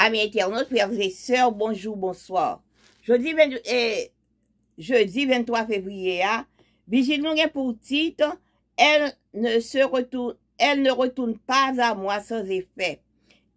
amis internautes, frères et sœurs, bonjour, bonsoir. Jeudi, eh, jeudi 23 février, à, hein. pour titre, elle ne se retourne, elle ne retourne pas à moi sans effet.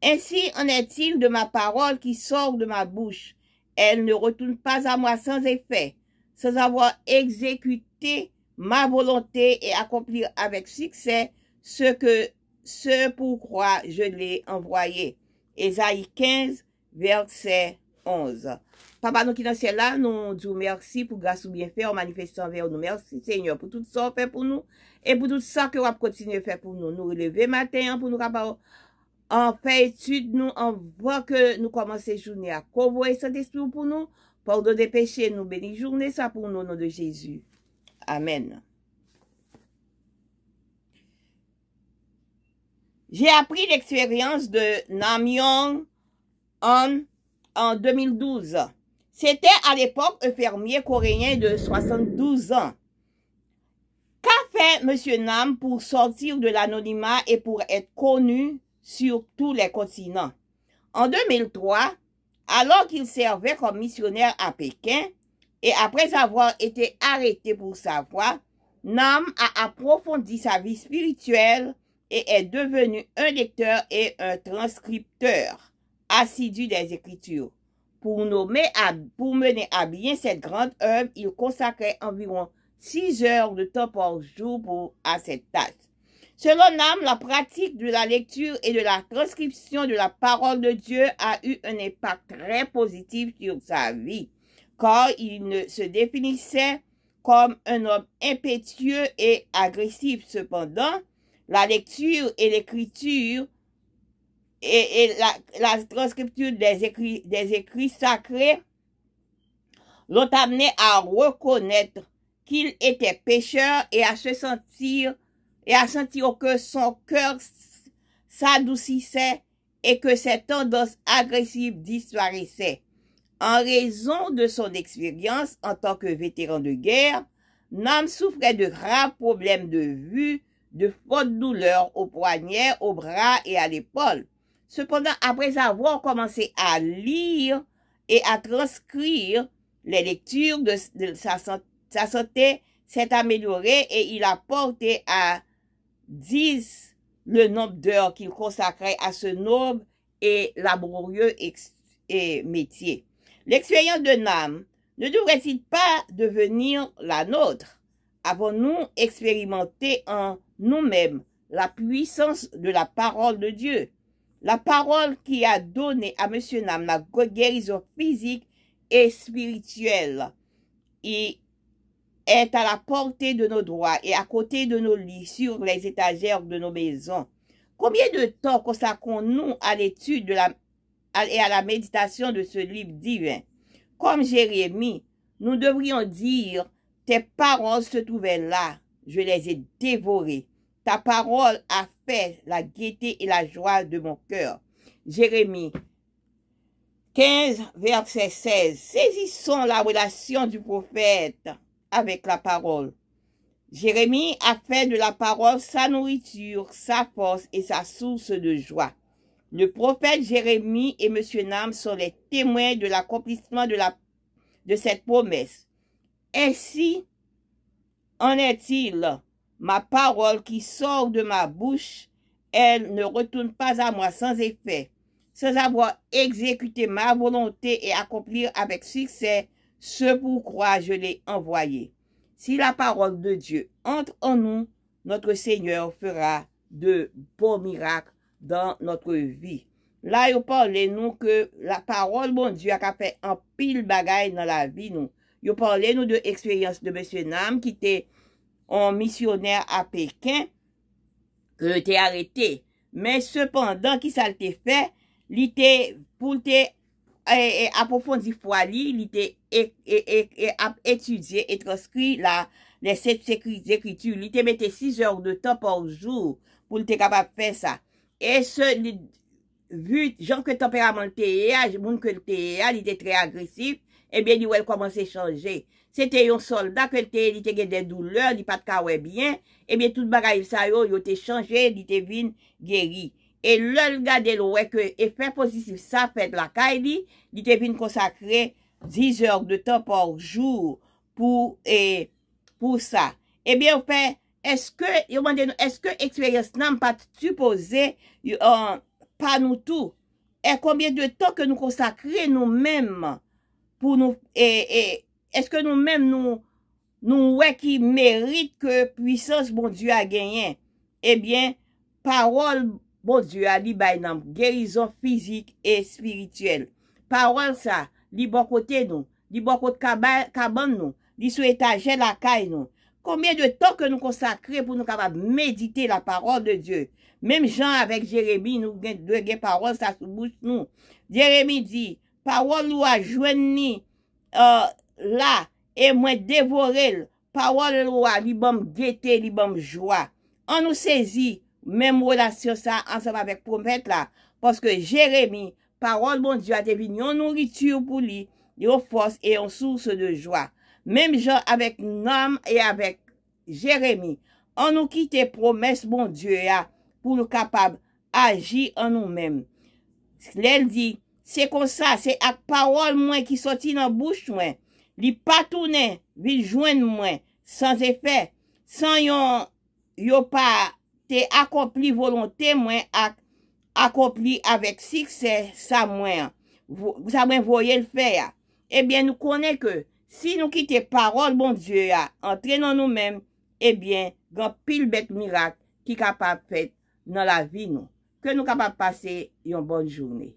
Ainsi en est-il de ma parole qui sort de ma bouche. Elle ne retourne pas à moi sans effet, sans avoir exécuté ma volonté et accomplir avec succès ce que, ce pourquoi je l'ai envoyé. Ezay 15, verset 11. Papano ki nan sè la, nou djou mersi pou gasou bien fè ou manifestan veyo nou. Mersi, Seigneur, pou tout sa fè pou nou. E pou tout sa kè wap kontinye fè pou nou. Nou releve maten, pou nou kapa ou. An fè etud nou, an vwa ke nou komanse jounè a kouvo e sè despi ou pou nou. Pòr do de peche nou, beni jounè sa pou nou, nou de Jésus. Amen. J'ai appris l'expérience de yong en, en 2012. C'était à l'époque un fermier coréen de 72 ans. Qu'a fait M. Nam pour sortir de l'anonymat et pour être connu sur tous les continents? En 2003, alors qu'il servait comme missionnaire à Pékin, et après avoir été arrêté pour sa voix Nam a approfondi sa vie spirituelle et est devenu un lecteur et un transcripteur assidu des Écritures. Pour, mener à bien cette grande œuvre, il consacrait environ six heures de temps par jour à cette tâche. Selon Nam, la pratique de la lecture et de la transcription de la parole de Dieu a eu un impact très positif sur sa vie, car il ne se définissait comme un homme impétueux et agressif. Cependant, la lecture et l'écriture et, la, la, transcripture des écrits, des écrits sacrés l'ont amené à reconnaître qu'il était pécheur et à se sentir et à sentir que son cœur s'adoucissait et que ses tendances agressives disparaissaient. En raison de son expérience en tant que vétéran de guerre, Nam souffrait de graves problèmes de vue, de fortes douleurs aux poignets, aux bras et à l'épaule. Cependant, après avoir commencé à lire et à transcrire, les lectures de, sa, santé s'est améliorée et il a porté à 10 le nombre d'heures qu'il consacrait à ce noble et laborieux métier. L'expérience de Nam ne devrait-il pas devenir la nôtre? avons-nous expérimenté en nous-mêmes la puissance de la parole de Dieu? La parole qui a donné à Monsieur Nam la guérison physique et spirituelle et est à la portée de nos droits et à côté de nos lits, sur les étagères de nos maisons. Combien de temps consacrons-nous à l'étude et à la méditation de ce livre divin? Comme Jérémie, nous devrions dire tes paroles se trouvaient là, je les ai dévorées. Ta parole a fait la gaieté et la joie de mon cœur. Jérémie 15, verset 16. Saisissons la relation du prophète avec la parole. Jérémie a fait de la parole sa nourriture, sa force et sa source de joie. Le prophète Jérémie et M. Nam sont les témoins de l'accomplissement de, la, de cette promesse si, en est-il. Ma parole qui sort de ma bouche, elle ne retourne pas à moi sans effet, sans avoir exécuté ma volonté et accomplir avec succès ce pourquoi je l'ai envoyée. Si la parole de Dieu entre en nous, notre Seigneur fera de beaux miracles dans notre vie. Là, il parle nous que la parole bon Dieu a fait un pile bagaille dans la vie nous. Yo parle nou de eksperyans de M. Nam ki te on misioner a Pekin ke te arete. Men sepandan ki sa te fe, li te pou te e, e, apofondi foali, li te e, etudye etroskri la lesekritu, li te mette 6 or de top or jou pou te kapap fe sa. E se li vu, jan ke temperament te ea, moun ke te ea, li te tre agresif, e bè di wèl komanse chanje. Se te yon soldat ke te, di te gen de douleur, di pat ka wè bien, e eh bè tout bagay sa yo, yo te chanje, di te vin geri. E lèl gade lò wè ke, e fè pozisif sa fèd la kaj li, di te vin konsakre 10 or de tan por joun pou e pou sa. E eh bè ou fè, eske, yo mande nou, eske eksperyans nan pat tupose yon panoutou, e koumye de tan ke nou konsakre nou mèmman pou nou, e, e, eske nou men nou, nou we ki merite ke puissance bon Diyo a genyen, e bien, parol bon Diyo a li bay nam, gerison fizik e spirituel. Parol sa, li bon kote nou, li bon kote kaban nou, li sou etajen la kay nou. Koumyen de ton ke nou konsakre pou nou kapab medite la parol de Diyo. Mem jan avek Jeremie nou, gen parol sa sou bouch nou. Jeremie di, Parol ou a jwen ni euh, la e mwen devorel. Parol ou a li bom dete, li bom jwa. An nou sezi menmou la syo sa ansanm avek promet la. Poske Jeremie, parol bon Diyo a devini yon nourituyo pou li, yon fos e yon souse de jwa. Mem jwa avek nam e avek Jeremie. An nou kite promes bon Diyo ya pou nou kapab aji an nou menm. Lel di... Se kon sa, se ak parol mwen ki soti nan bouch mwen, li patounen, viljwen mwen, sans efè, san yon yo pa te akopli volontè mwen ak, akopli avèk sikse sa mwen, sa mwen voyèl fè ya. Ebyen nou konè ke, si nou ki te parol bon Diyo ya, antrenan nou mèm, ebyen, gan pil bet mirak ki kapap fèt nan la vi nou, ke nou kapap pase yon bon jounè.